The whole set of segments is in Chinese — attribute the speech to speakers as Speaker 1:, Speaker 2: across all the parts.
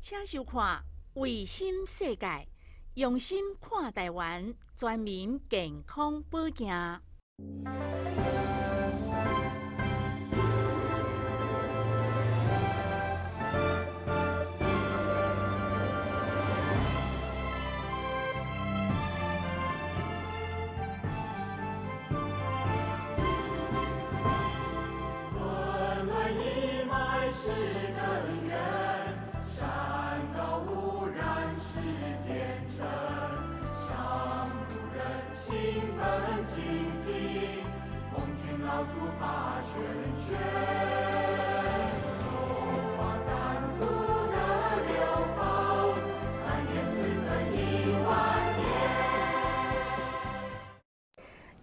Speaker 1: 请收看《卫星世界》，用心看台湾全民健康保健。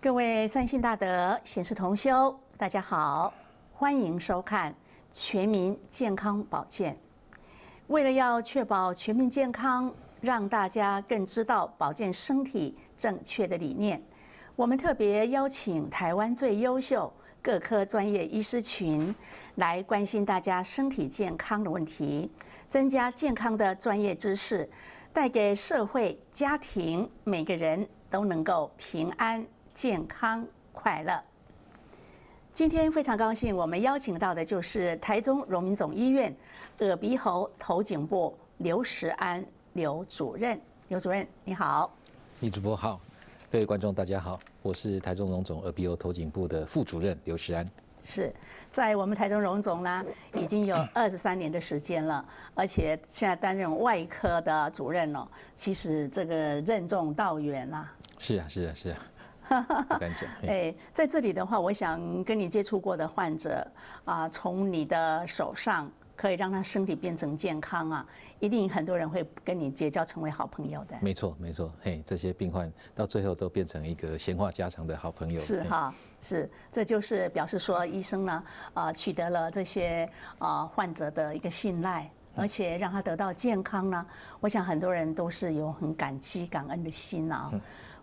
Speaker 1: 各位善信大德，显示同修，大家好，欢迎收看《全民健康保健》。为了要确保全民健康，让大家更知道保健身体正确的理念，我们特别邀请台湾最优秀各科专业医师群，来关心大家身体健康的问题，增加健康的专业知识，带给社会、家庭每个人都能够平安。健康快乐。今天非常高兴，我们邀请到的就是台中荣民总医院耳鼻喉头颈部刘石安刘主任。刘主任你好，
Speaker 2: 李主播好，各位观众大家好，我是台中荣总耳鼻喉头颈部的副主任刘石安。
Speaker 1: 是在我们台中荣总呢，已经有 二十三年的时间了，而且现在担任外科的主任了。其实这个任重道远啦。
Speaker 2: 是啊，是啊，是啊。
Speaker 1: 哎，在这里的话，我想跟你接触过的患者啊，从你的手上可以让他身体变成健康啊，一定很多人会跟你结交成为好朋友的。没
Speaker 2: 错，没错，嘿，这些病患到最后都变成一个闲话家常的好朋友。是哈，
Speaker 1: 是，这就是表示说医生呢啊，取得了这些啊患者的一个信赖，而且让他得到健康呢，我想很多人都是有很感激感恩的心啊。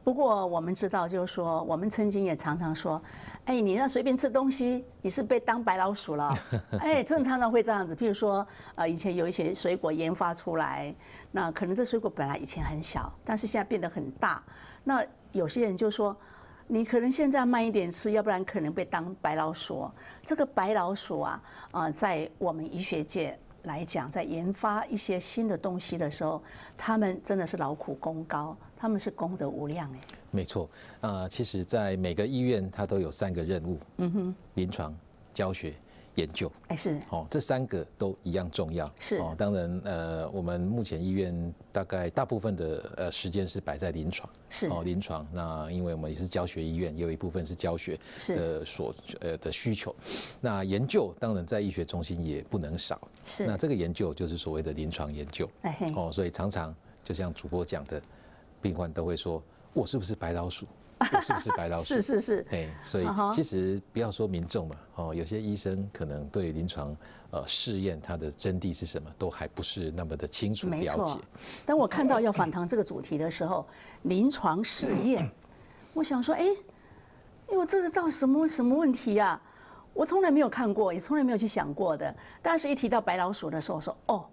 Speaker 1: 不过我们知道，就是说，我们曾经也常常说，哎，你要随便吃东西，你是被当白老鼠了。哎，正常常会这样子。譬如说，呃，以前有一些水果研发出来，那可能这水果本来以前很小，但是现在变得很大。那有些人就说，你可能现在慢一点吃，要不然可能被当白老鼠。这个白老鼠啊，啊，在我们医学界。来讲，在研发一些新的东西的时候，他们真的是劳苦功高，他们是功德无量哎。
Speaker 2: 没错，呃，其实，在每个医院，它都有三个任务，嗯哼，临床、教学。研究哎是哦，这三个都一样重要是哦，当然呃，我们目前医院大概大部分的呃时间是摆在临床是哦临床，那因为我们也是教学医院，也有一部分是教学是的所呃的需求，那研究当然在医学中心也不能少是，那这个研究就是所谓的临床研究哎嘿哦，所以常常就像主播讲的，病患都会说我是不是白老鼠。是不是白老鼠？是 是是，哎，所以其实不要说民众嘛，哦，有些医生可能对临床呃试验它的真谛是什么，都还不是那么的清楚了解。没错，
Speaker 1: 当我看到要反谈这个主题的时候，临床试验，我想说，哎，因为这个造什么什么问题啊？我从来没有看过，也从来没有去想过的。但是，一提到白老鼠的时候，说哦，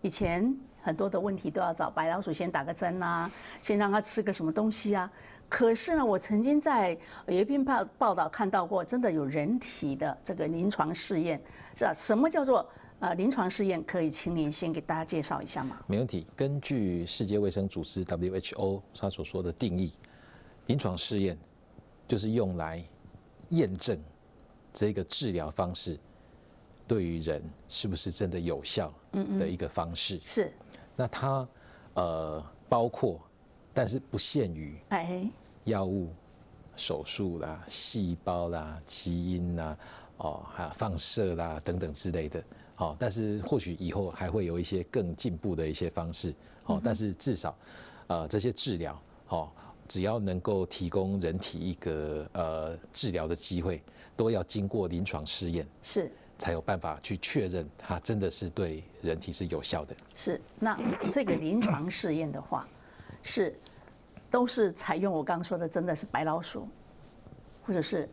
Speaker 1: 以前很多的问题都要找白老鼠先打个针呐，先让它吃个什么东西啊。可是呢，我曾经在有一篇报报道看到过，真的有人体的这个临床试验，是吧？什么叫做呃临床试验？可以请您先给大家介绍一下吗？
Speaker 2: 没问题。根据世界卫生组织 WHO 他所说的定义，临床试验就是用来验证这个治疗方式对于人是不是真的有效的一个方式。是。那它呃包括。但是不限于哎，药物、手术啦、细胞啦、基因啦、哦，还有放射啦等等之类的。好，但是或许以后还会有一些更进步的一些方式。好，但是至少，呃，这些治疗，好，只要能够提供人体一个呃治疗的机会，都要经过临床试验，是才有办法去确认它真的是对人体是有效的。
Speaker 1: 是，那这个临床试验的话。是，都是采用我刚刚说的，真的是白老鼠，或者是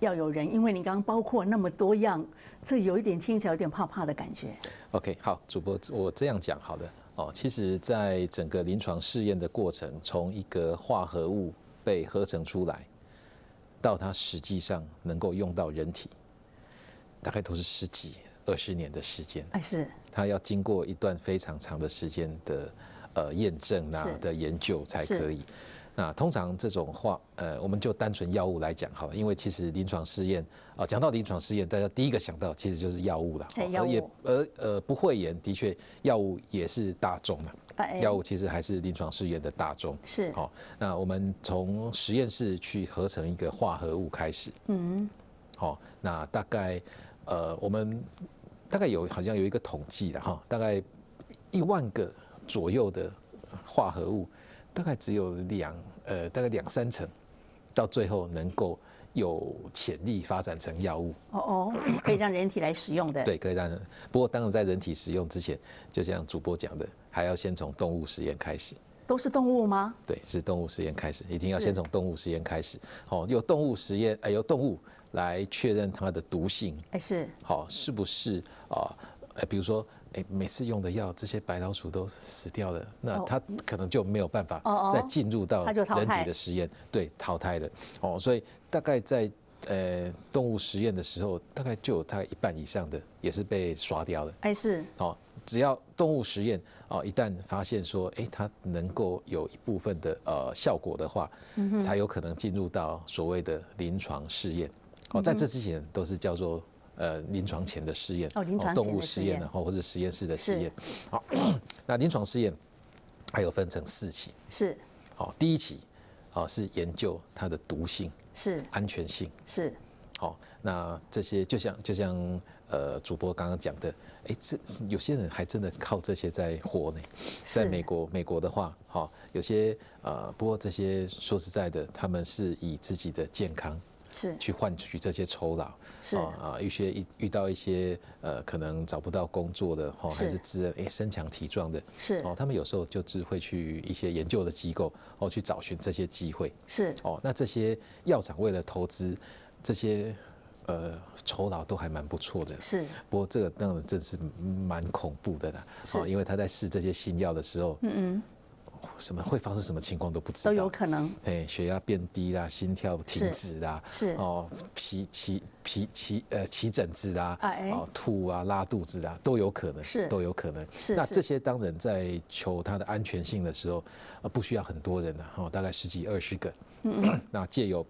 Speaker 1: 要有人，因为你刚刚包括那么多样，这有一点听起来有点怕怕的感觉。
Speaker 2: OK，好，主播，我这样讲，好的哦。其实，在整个临床试验的过程，从一个化合物被合成出来，到它实际上能够用到人体，大概都是十几、二十年的时间。哎，是，它要经过一段非常长的时间的。呃，验证啊的研究才可以。那通常这种话，呃，我们就单纯药物来讲，了，因为其实临床试验啊，讲到临床试验，大家第一个想到其实就是药物了。药也而呃不讳言，的确药物也是大众
Speaker 1: 的。药物
Speaker 2: 其实还是临床试验的大众。是。好，那我们从实验室去合成一个化合物开始。嗯。好，那大概呃，我们大概有好像有一个统计的哈，大概一万个。左右的化合物，大概只有两呃，大概两三成，到最后能够有潜力发展成药物。
Speaker 1: 哦哦，可以让人体来使用的。对，
Speaker 2: 可以让。不过，当然在人体使用之前，就像主播讲的，还要先从动物实验开始。
Speaker 1: 都是动物吗？
Speaker 2: 对，是动物实验开始，一定要先从动物实验开始。哦，有动物实验，哎，有动物来确认它的毒性。哎，是。好，是不是啊？哎，比如说，哎，每次用的药，这些白老鼠都死掉了，那它可能就没有办法再进入到人体的实验，对，淘汰的。哦，所以大概在呃动物实验的时候，大概就有它一半以上的也是被刷掉的。哎，是。哦，只要动物实验哦，一旦发现说，哎，它能够有一部分的呃效果的话，才有可能进入到所谓的临床试验。哦，在这之前都是叫做。呃，临床前的试验，哦，临床动物试验呢，或或者实验室的试验。好，那临床试验还有分成四期。是。好，第一期啊是研究它的毒性。是。安全性。是。好，那这些就像就像呃主播刚刚讲的，哎，这有些人还真的靠这些在活呢。在美国，美国的话，哈，有些呃，不过这些说实在的，他们是以自己的健康。是去换取这些酬劳，啊啊，一些遇遇到一些呃，可能找不到工作的哈，还是自诶身强体壮的，是哦，他们有时候就只会去一些研究的机构哦，去找寻这些机会，是哦，那这些药厂为了投资这些呃酬劳都还蛮不错的，是不过这个当然真是蛮恐怖的啦，哦，因为他在试这些新药的时候，嗯嗯。什么会发生什么情况都不知道，都有可能。对，血压变低啦，心跳停止啦，是哦，皮起皮起呃起疹子啊，哦吐啊拉肚子啊都有可能，是都有可能。那这些当人在求它的安全性的时候，不需要很多人了，哦，大概十几二十个。嗯 那借由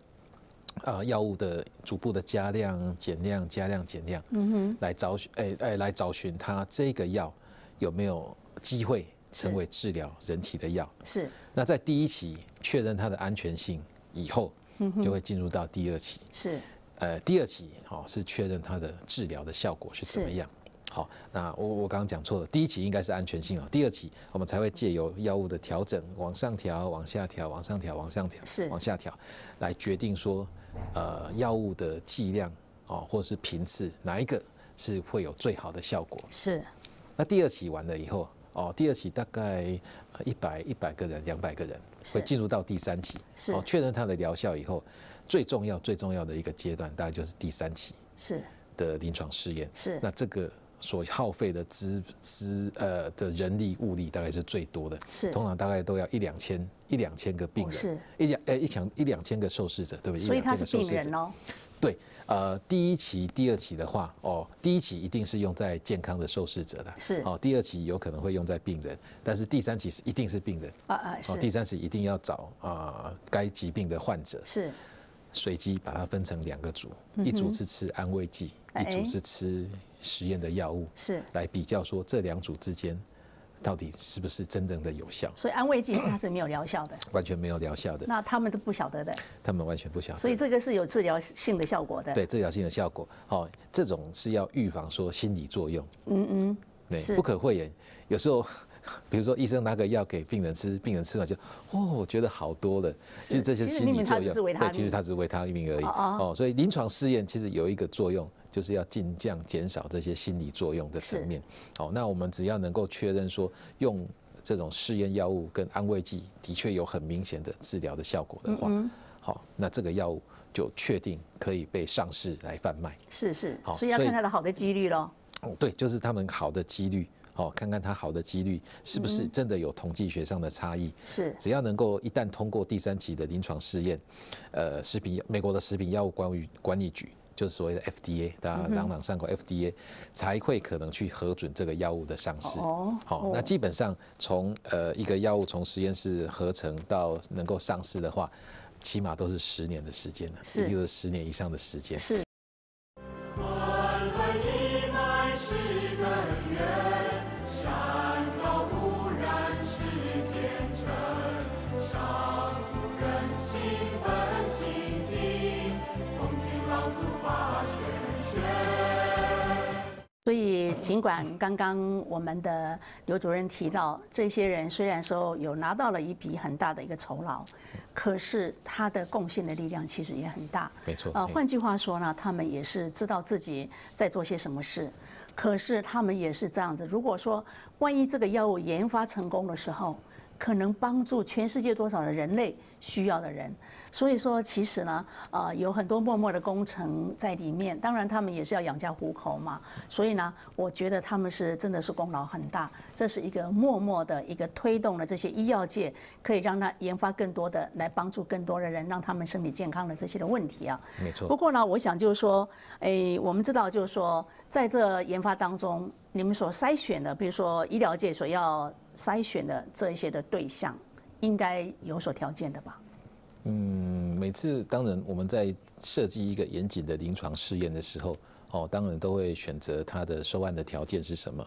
Speaker 2: 呃药物的逐步的加量、减量、加量、减量，嗯哼，来找寻，哎哎，来找寻它这个药有没有机会。成为治疗人体的药是。那在第一期确认它的安全性以后，就会进入到第二期。是。呃，第二期好是确认它的治疗的效果是怎么样。好，那我我刚刚讲错了，第一期应该是安全性啊，第二期我们才会借由药物的调整，往上调、往下调、往上调、往下调、是往下调，来决定说，呃，药物的剂量哦，或是频次哪一个是会有最好的效果。是。那第二期完了以后。哦，第二期大概一百一百个人，两百个人会进入到第三期，是确认它的疗效以后，最重要最重要的一个阶段大概就是第三期是的临床试验是。那这个所耗费的资资呃的人力物力大概是最多的，是通常大概都要一两千一两千个病人，一两哎一两一两千个受试者对不对？所以他是病人喽。对，呃，第一期、第二期的话，哦，第一期一定是用在健康的受试者的，是哦，第二期有可能会用在病人，但是第三期是一定是病人
Speaker 1: 啊啊，是第三
Speaker 2: 期一定要找啊该疾病的患者，是随机把它分成两个组，一组是吃安慰剂，一组是吃实验的药物，是来比较说这两组之间。到底是不是真正的有效？所
Speaker 1: 以安慰剂是它是没有疗效的，
Speaker 2: 完全没有疗效的。那
Speaker 1: 他们都不晓得的，
Speaker 2: 他们完全不晓得。所以
Speaker 1: 这个是有治疗性的效果的，对
Speaker 2: 治疗性的效果。好，这种是要预防说心理作用。
Speaker 1: 嗯嗯，对，不可
Speaker 2: 讳言。有时候，比如说医生拿个药给病人吃，病人吃了就哦，觉得好多了。其实这些心理作用，对，其实它只是维他命而已。哦哦。所以临床试验其实有一个作用。就是要尽量减少这些心理作用的层面。好，那我们只要能够确认说，用这种试验药物跟安慰剂的确有很明显的治疗的效果的话，好，那这个药物就确定可以被上市来贩卖。
Speaker 1: 是是，好，所以要看它的好的几率喽。
Speaker 2: 对，就是他们好的几率，好，看看它好的几率是不是真的有统计学上的差异。是，只要能够一旦通过第三期的临床试验，呃，食品美国的食品药物管理管理局。就是所谓的 FDA，大家朗朗上口，FDA 才会可能去核准这个药物的上市。哦，好，那基本上从呃一个药物从实验室合成到能够上市的话，起码都是十年的时间了，也就是十年以上的时间。是。
Speaker 1: 尽管刚刚我们的刘主任提到，这些人虽然说有拿到了一笔很大的一个酬劳，可是他的贡献的力量其实也很大。没错，啊，换句话说呢，他们也是知道自己在做些什么事，可是他们也是这样子。如果说万一这个药物研发成功的时候，可能帮助全世界多少的人类需要的人。所以说，其实呢，呃，有很多默默的工程在里面。当然，他们也是要养家糊口嘛。所以呢，我觉得他们是真的是功劳很大。这是一个默默的一个推动了这些医药界，可以让他研发更多的来帮助更多的人，让他们身体健康的这些的问题啊。没错。不过呢，我想就是说，诶，我们知道就是说，在这研发当中，你们所筛选的，比如说医疗界所要筛选的这一些的对象，应该有所条件的吧？
Speaker 2: 嗯，每次当然我们在设计一个严谨的临床试验的时候，哦，当然都会选择它的收案的条件是什么，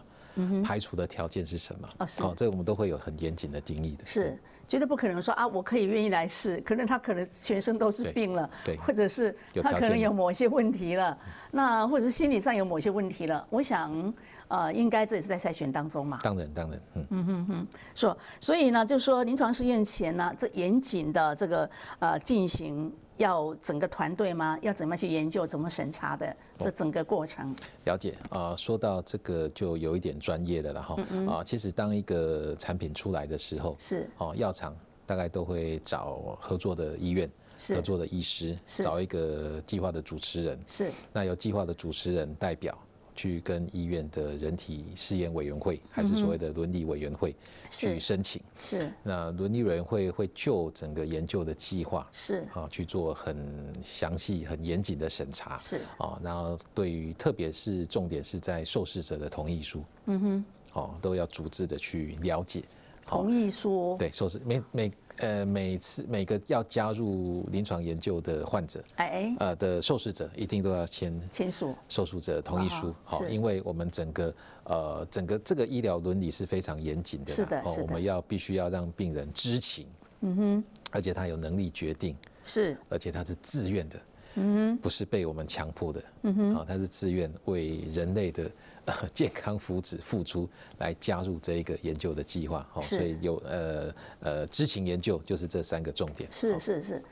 Speaker 2: 排除的条件是什么。哦，是，哦，这个我们都会有很严谨的定义的。
Speaker 1: 是，绝对不可能说啊，我可以愿意来试，可能他可能全身都是病了，对，或者是他可能有某些问题了，那或者是心理上有某些问题了，我想。呃，应该这也是在筛选当中嘛？当然，当然，嗯。嗯嗯嗯，是，所以呢，就说临床试验前呢，这严谨的这个呃进行，要整个团队吗？要怎么去研究？怎么审查的？这整个过程。
Speaker 2: 了解啊，说到这个就有一点专业的了哈啊。其实当一个产品出来的时候，是哦，药厂大概都会找合作的医院、合作的医师，找一个计划的主持人，是那有计划的主持人代表。去跟医院的人体试验委员会，还是所谓的伦理委员会去申请。是。那伦理委员会会就整个研究的计划是啊去做很详细、很严谨的审查是啊，然后对于特别是重点是在受试者的同意书，嗯哼，哦都要逐字的去了解。同意书对受是每每呃每次每个要加入临床研究的患者，哎呃的受试者一定都要签签署受试者同意书，好，因为我们整个呃整个这个医疗伦理是非常严谨的，是的，是的，我们要必须要让病人知情，嗯哼，而且他有能力决定，是，而且他是自愿的，嗯哼，不是被我们强迫的，嗯哼，啊，他是自愿为人类的。健康福祉付出来加入这一个研究的计划，好，所以有呃呃知情研究就是这三个重点。
Speaker 1: 是是是，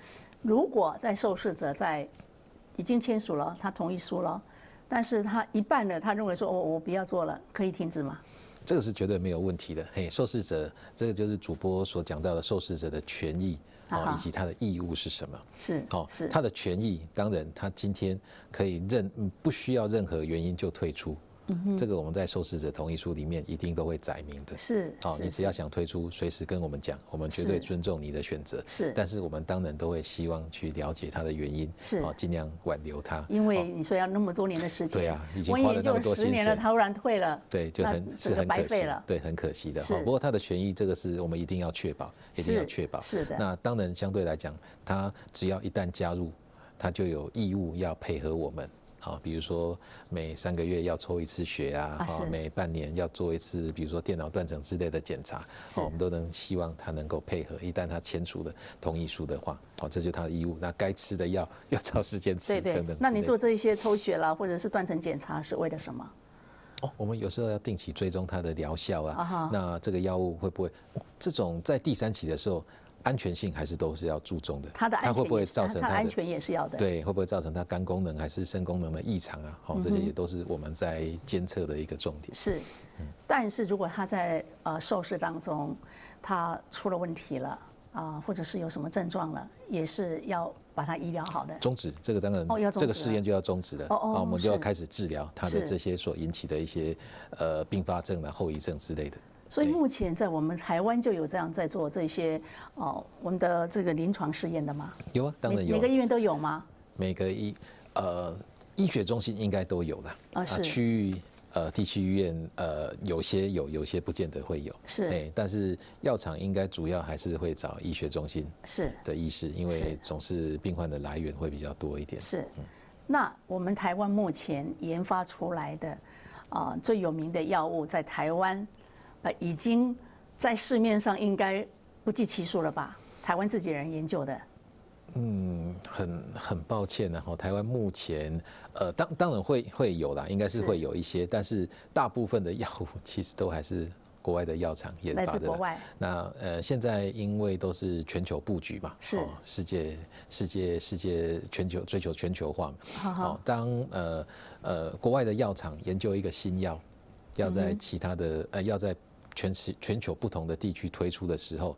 Speaker 1: 如果在受试者在已经签署了他同意书了，但是他一半的他认为说，我我不要做了，可以停止吗？
Speaker 2: 这个是绝对没有问题的。嘿，受试者，这个就是主播所讲到的受试者的权益啊，以及他的义务是什么？是，哦，是他的权益，当然他今天可以任不需要任何原因就退出。这个我们在受试者同意书里面一定都会载明的。
Speaker 1: 是，好，你只
Speaker 2: 要想退出，随时跟我们讲，我们绝对尊重你的选择。是，但是我们当然都会希望去了解他的原因，是，好，尽量挽留他。因为
Speaker 1: 你说要那么多年的时间，
Speaker 2: 对啊，已经花了这么多十年了，他
Speaker 1: 突然退了，
Speaker 2: 对，就很是很可惜了，对，很可惜的。好，不过他的权益，这个是我们一定要确保，一定要确保。是的。那当然，相对来讲，他只要一旦加入，他就有义务要配合我们。好，比如说每三个月要抽一次血啊，每半年要做一次，比如说电脑断层之类的检查，好，我们都能希望他能够配合。一旦他签署了同意书的话，哦，这就是他的义务。那该吃的药 要照时间吃，对对，等等。那你做
Speaker 1: 这一些抽血了或者是断层检查是为了什么？
Speaker 2: 哦，我们有时候要定期追踪他的疗效啊。那这个药物会不会这种在第三期的时候？安全性还是都是要注重的，它的安全，它会不会造成它的安全
Speaker 1: 也是要的，对，
Speaker 2: 会不会造成它肝功能还是肾功能的异常啊？好，这些也都是我们在监测的一个重点。是，
Speaker 1: 但是如果他在呃受试当中他出了问题了啊，或者是有什么症状了，也是要把它医疗好的。终
Speaker 2: 止这个当然哦这个试验就要终止的哦哦，那我们就要开始治疗他的这些所引起的一些呃并发症啊、后遗症之类的。
Speaker 1: 所以目前在我们台湾就有这样在做这些哦，我们的这个临床试验的吗？
Speaker 2: 有啊，当然有。每个医院都有吗？每个医呃医学中心应该都有了啊。是。区域呃地区医院呃有些有，有些不见得会有。是。哎，但是药厂应该主要还是会找医学中心是的医师，因为总是病患的来源会比较多一点。是。
Speaker 1: 那我们台湾目前研发出来的啊最有名的药物在台湾。呃，已经在市面上应该不计其数了吧？台湾自己人研究的，
Speaker 2: 嗯，很很抱歉，然后台湾目前，呃，当当然会会有啦，应该是会有一些，但是大部分的药物 其实都还是国外的药厂研发的。那呃，现在因为都是全球布局嘛，是世界世界世界全球追求全球化嘛，好，当呃呃，国外的药厂研究一个新药，要在其他的呃要在。全球全球不同的地区推出的时候，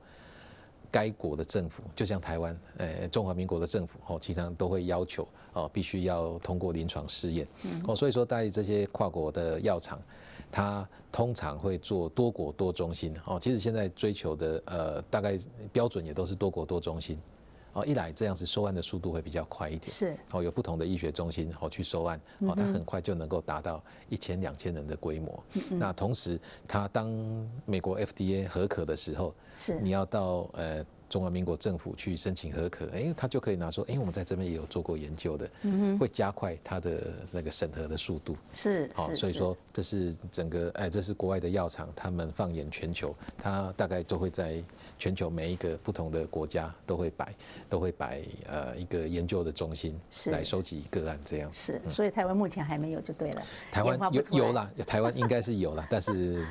Speaker 2: 该国的政府就像台湾，呃，中华民国的政府哦，经常都会要求哦，必须要通过临床试验哦，所以说在这些跨国的药厂，它通常会做多国多中心哦，其实现在追求的呃，大概标准也都是多国多中心。哦，一来这样子收案的速度会比较快一点，是哦，有不同的医学中心哦去收案，哦，它很快就能够达到一千两千人的规模。那同时，它当美国 FDA 合可的时候，是你要到呃。中华民国政府去申请合可，哎，他就可以拿说，哎，我们在这边也有做过研究的，会加快他的那个审核的速度。是，好，所以说这是整个，哎，这是国外的药厂，他们放眼全球，他大概都会在全球每一个不同的国家都会摆，都会摆呃一个研究的中心，来收集个案这样。是，所
Speaker 1: 以台湾目前还没有就对了。台湾有有
Speaker 2: 啦，台湾应该是有啦，但是。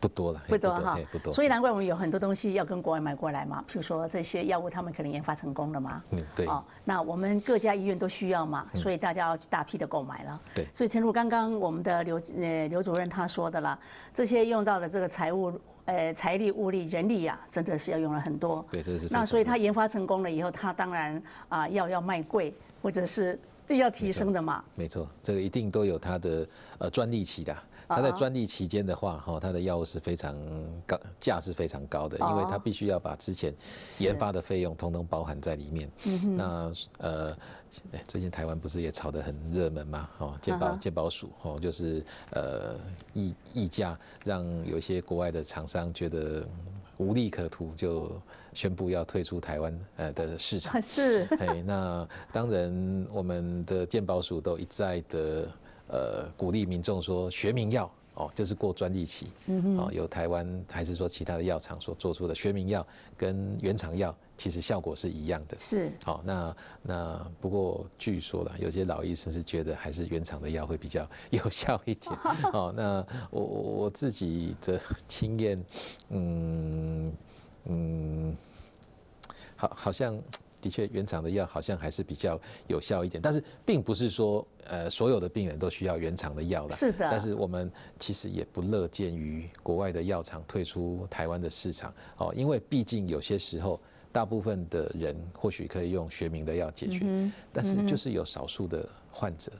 Speaker 2: 不多了，不多哈，不多。所以难怪
Speaker 1: 我们有很多东西要跟国外买过来嘛，譬如说这些药物，他们可能研发成功了嘛。嗯，对。哦，那我们各家医院都需要嘛，所以大家要去大批的购买了。对。所以，陈如刚刚我们的刘呃刘主任他说的了，这些用到的这个财务、呃财力、物力、人力呀，真的是要用了很多。
Speaker 2: 对，这是。那所
Speaker 1: 以他研发成功了以后，他当然啊药要卖贵，或者是要提升的嘛。
Speaker 2: 没错，这个一定都有他的呃专利期的。它在专利期间的话，哈，它的药物是非常高价，是非常高的，因为它必须要把之前研发的费用通通包含在里面。嗯那呃，最近台湾不是也炒得很热门吗？哦，健保健保署哦，就是呃，议议价让有些国外的厂商觉得无利可图，就宣布要退出台湾呃的市场。是。哎，那当然，我们的健保署都一再的。呃，鼓励民众说学名药哦，这是过专利期，哦，有台湾还是说其他的药厂所做出的学名药跟原厂药其实效果是一样的。是，好，那那不过据说啦，有些老医生是觉得还是原厂的药会比较有效一点。哦，那我我自己的经验，嗯嗯，好好像。的确，原厂的药好像还是比较有效一点，但是并不是说，呃，所有的病人都需要原厂的药了。是的。但是我们其实也不乐见于国外的药厂退出台湾的市场，哦，因为毕竟有些时候，大部分的人或许可以用学名的药解决，但是就是有少数的患者。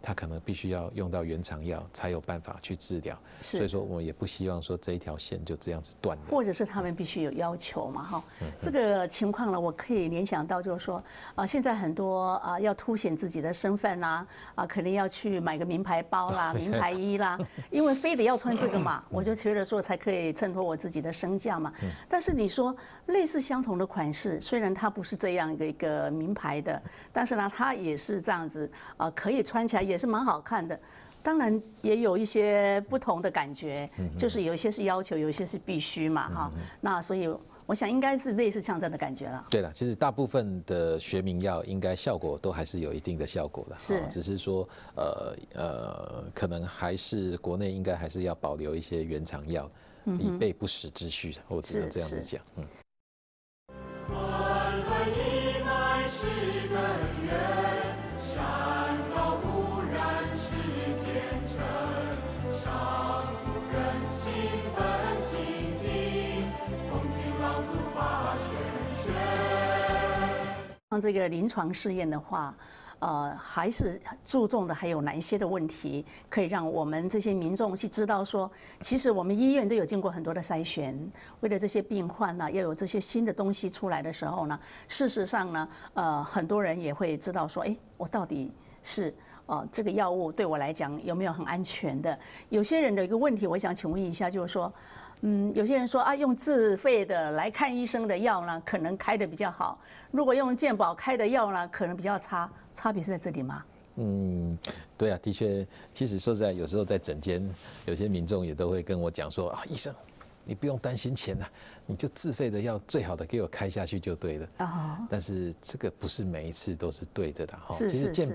Speaker 2: 他可能必须要用到原厂药，才有办法去治疗。是，所以说我们也不希望说这一条线就这样子断。或
Speaker 1: 者是他们必须有要求嘛？哈，这个情况呢，我可以联想到就是说，啊，现在很多啊要凸显自己的身份啦，啊，肯定要去买个名牌包啦、名牌衣啦，因为非得要穿这个嘛，我就觉得说才可以衬托我自己的身价嘛。但是你说类似相同的款式，虽然它不是这样一个一个名牌的，但是呢，它也是这样子啊，可以穿起来。也是蛮好看的，当然也有一些不同的感觉，就是有一些是要求，有一些是必须嘛，哈。那所以我想应该是类似像这样的感觉了。
Speaker 2: 对了，其实大部分的学名药应该效果都还是有一定的效果的，是。只是说，呃呃，可能还是国内应该还是要保留一些原厂药，以备不时之需，我只能这样子讲，嗯。
Speaker 1: 像这个临床试验的话，呃，还是注重的还有哪一些的问题，可以让我们这些民众去知道说，其实我们医院都有经过很多的筛选，为了这些病患呢，要有这些新的东西出来的时候呢，事实上呢，呃，很多人也会知道说，哎，我到底是，呃，这个药物对我来讲有没有很安全的？有些人的一个问题，我想请问一下，就是说。嗯，有些人说啊，用自费的来看医生的药呢，可能开的比较好；如果用健保开的药呢，可能比较差，差别是在这里吗？
Speaker 2: 嗯，对啊，的确，其实说实在，有时候在诊间，有些民众也都会跟我讲说啊，医生，你不用担心钱呐，你就自费的药最好的给我开下去就对了。啊，但是这个不是每一次都是对的的哈。是是是。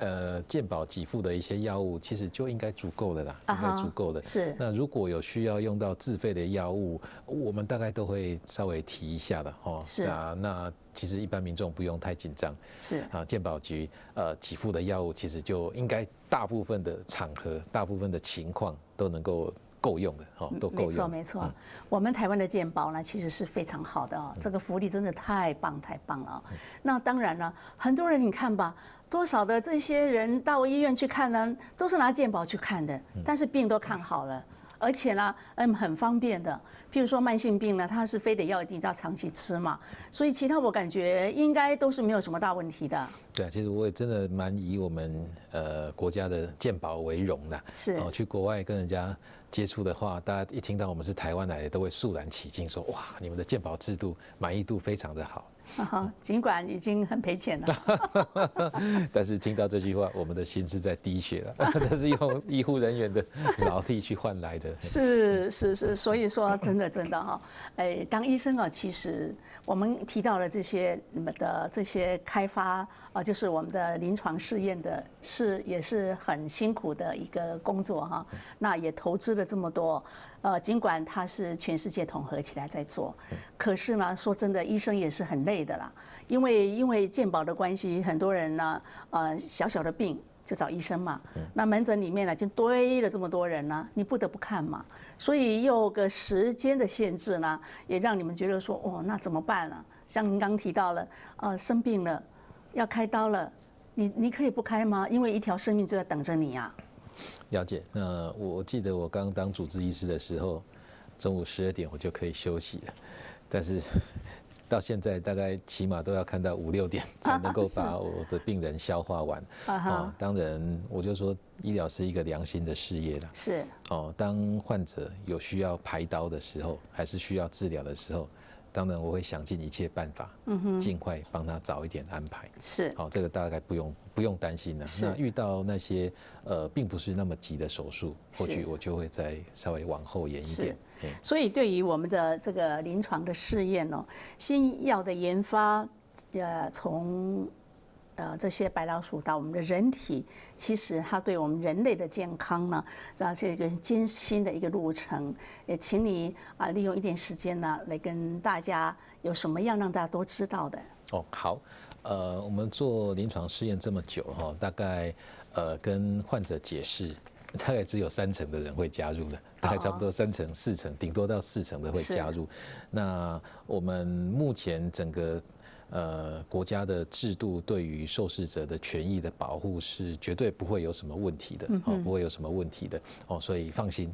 Speaker 2: 呃，健保给付的一些药物，其实就应该足够的啦，应该足够的。是。那如果有需要用到自费的药物，我们大概都会稍微提一下的，吼。是。啊，那其实一般民众不用太紧张。是。啊，健保局呃给付的药物，其实就应该大部分的场合、大部分的情况都能够够用的，哈，都够。没错，没
Speaker 1: 错。我们台湾的健保呢，其实是非常好的哦，这个福利真的太棒太棒了那当然了，很多人你看吧。多少的这些人到医院去看呢？都是拿健保去看的，但是病都看好了，而且呢，嗯，很方便的。譬如说慢性病呢，它是非得要一定要长期吃嘛，所以其他我感觉应该都是没有什么大问题的。
Speaker 2: 对啊，其实我也真的蛮以我们呃国家的健保为荣的。是哦，去国外跟人家接触的话，大家一听到我们是台湾来的，都会肃然起敬，说哇，你们的健保制度满意度非常的好。
Speaker 1: 尽管已经很赔钱了，
Speaker 2: 但是听到这句话，我们的心是在滴血了。这是用医护人员的劳力去换来的。
Speaker 1: 是是是，所以说真的真的哈，哎，当医生啊，其实我们提到了这些，你们的这些开发啊，就是我们的临床试验的，是也是很辛苦的一个工作哈。那也投资了这么多。呃，尽管它是全世界统合起来在做，可是呢，说真的，医生也是很累的啦。因为因为健保的关系，很多人呢，呃，小小的病就找医生嘛。那门诊里面呢，就堆了这么多人呢，你不得不看嘛。所以又个时间的限制呢，也让你们觉得说，哦，那怎么办啊？像您刚提到了，呃，生病了要开刀了，你你可以不开吗？因为一条生命就在等着你呀。
Speaker 2: 了解，那我记得我刚当主治医师的时候，中午十二点我就可以休息了，但是到现在大概起码都要看到五六点 才能够把我的病人消化完啊。当然，我就说医疗是一个良心的事业啦。是哦，当患者有需要排刀的时候，还是需要治疗的时候，当然我会想尽一切办法，嗯哼，尽快帮他早一点安排。是，好，这个大概不用。不用担心了。那遇到那些呃，并不是那么急的手术，或许我就会再稍微往后延一点。
Speaker 1: 所以，对于我们的这个临床的试验哦，新药的研发，呃，从呃这些白老鼠到我们的人体，其实它对我们人类的健康呢，这是一个艰辛的一个路程。也请你啊，利用一点时间呢，来跟大家有什么样让大家都知道的。
Speaker 2: 哦，好。呃，我们做临床试验这么久哈，大概呃跟患者解释，大概只有三成的人会加入的，大概差不多三成四成，顶多到四成的会加入。那我们目前整个呃国家的制度对于受试者的权益的保护是绝对不会有什么问题的，哦，不会有什么问题的，哦，所以放心。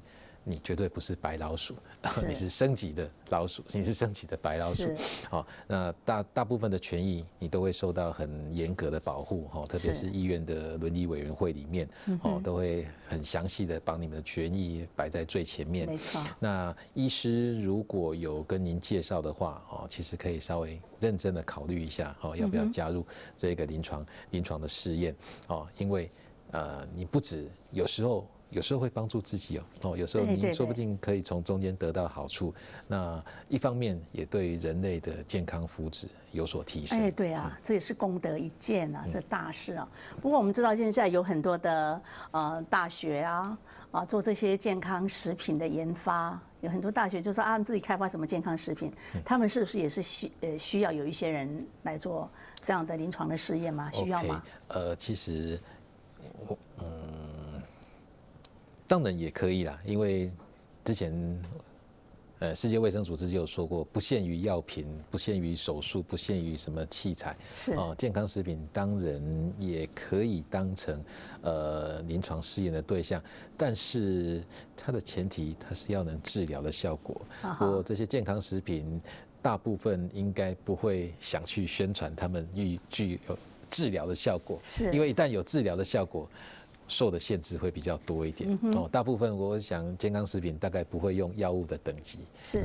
Speaker 2: 你绝对不是白老鼠，你是升级的老鼠，你是升级的白老鼠。好，那大大部分的权益你都会受到很严格的保护，哈，特别是医院的伦理委员会里面，哦，都会很详细的把你们的权益摆在最前面。没错。那医师如果有跟您介绍的话，哦，其实可以稍微认真的考虑一下，哦，要不要加入这个临床临床的试验，哦，因为，呃，你不止有时候。有时候会帮助自己哦哦，有时候您说不定可以从中间得到好处。那一方面也对于人类的健康福祉有所提升。哎，
Speaker 1: 对啊，这也是功德一件啊，这大事啊。不过我们知道现在有很多的呃大学啊啊做这些健康食品的研发，有很多大学就是啊自己开发什么健康食品，他们是不是也是需呃需要有一些人来做这样的临床的试验吗？需要吗？
Speaker 2: 呃，其实我嗯。当然也可以啦，因为之前呃世界卫生组织就有说过，不限于药品，不限于手术，不限于什么器材，是哦，健康食品当然也可以当成呃临床试验的对象，但是它的前提它是要能治疗的效果。不过这些健康食品大部分应该不会想去宣传他们具具有治疗的效果，是，因为一旦有治疗的效果。受的限制会比较多一点哦，大部分我想健康食品大概不会用药物的等级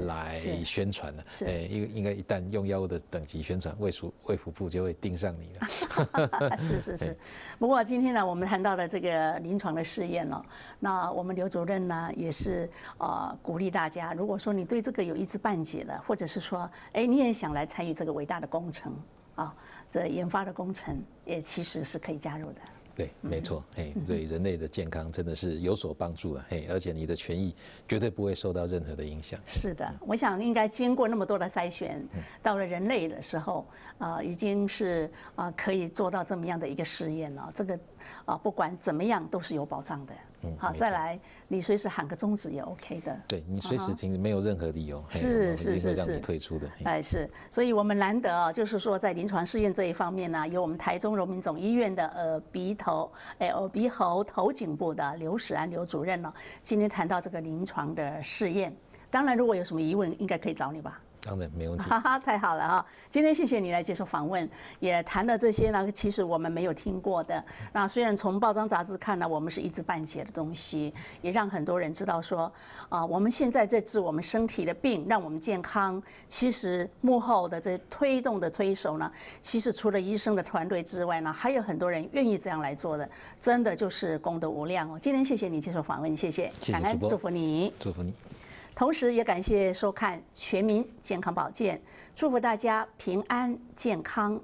Speaker 2: 来宣传的，是，因为应该一旦用药物的等级宣传，卫署、卫福部就会盯上你了。是是是，
Speaker 1: 不过今天呢，我们谈到了这个临床的试验了，那我们刘主任呢也是啊鼓励大家，如果说你对这个有一知半解的，或者是说哎你也想来参与这个伟大的工程啊，这研发的工程也其实是可以加入的。
Speaker 2: 对，没错，嘿，对人类的健康真的是有所帮助了，嘿，而且你的权益绝对不会受到任何的影响。
Speaker 1: 是的，我想应该经过那么多的筛选，到了人类的时候啊，已经是啊可以做到这么样的一个试验了。这个啊，不管怎么样都是有保障的。好，再来，你随时喊个终止也 OK 的。
Speaker 2: 对你随时停，没有任何理由，是是是，是，让你退出的。
Speaker 1: 哎，是，所以我们难得啊，就是说在临床试验这一方面呢，由我们台中荣民总医院的呃鼻头、哎哦鼻喉头颈部的刘史安刘主任呢，今天谈到这个临床的试验。当然，如果有什么疑问，应该可以找你吧。
Speaker 2: 当然没问题，哈
Speaker 1: 哈，太好了啊！今天谢谢你来接受访问，也谈了这些呢。其实我们没有听过的，那虽然从报章杂志看呢，我们是一知半解的东西，也让很多人知道说，啊，我们现在在治我们身体的病，让我们健康。其实幕后的这推动的推手呢，其实除了医生的团队之外呢，还有很多人愿意这样来做的，真的就是功德无量哦。今天谢谢你接受访问，谢谢，感谢祝福你，祝福你。同时，也感谢收看《全民健康保健》，祝福大家平安健康。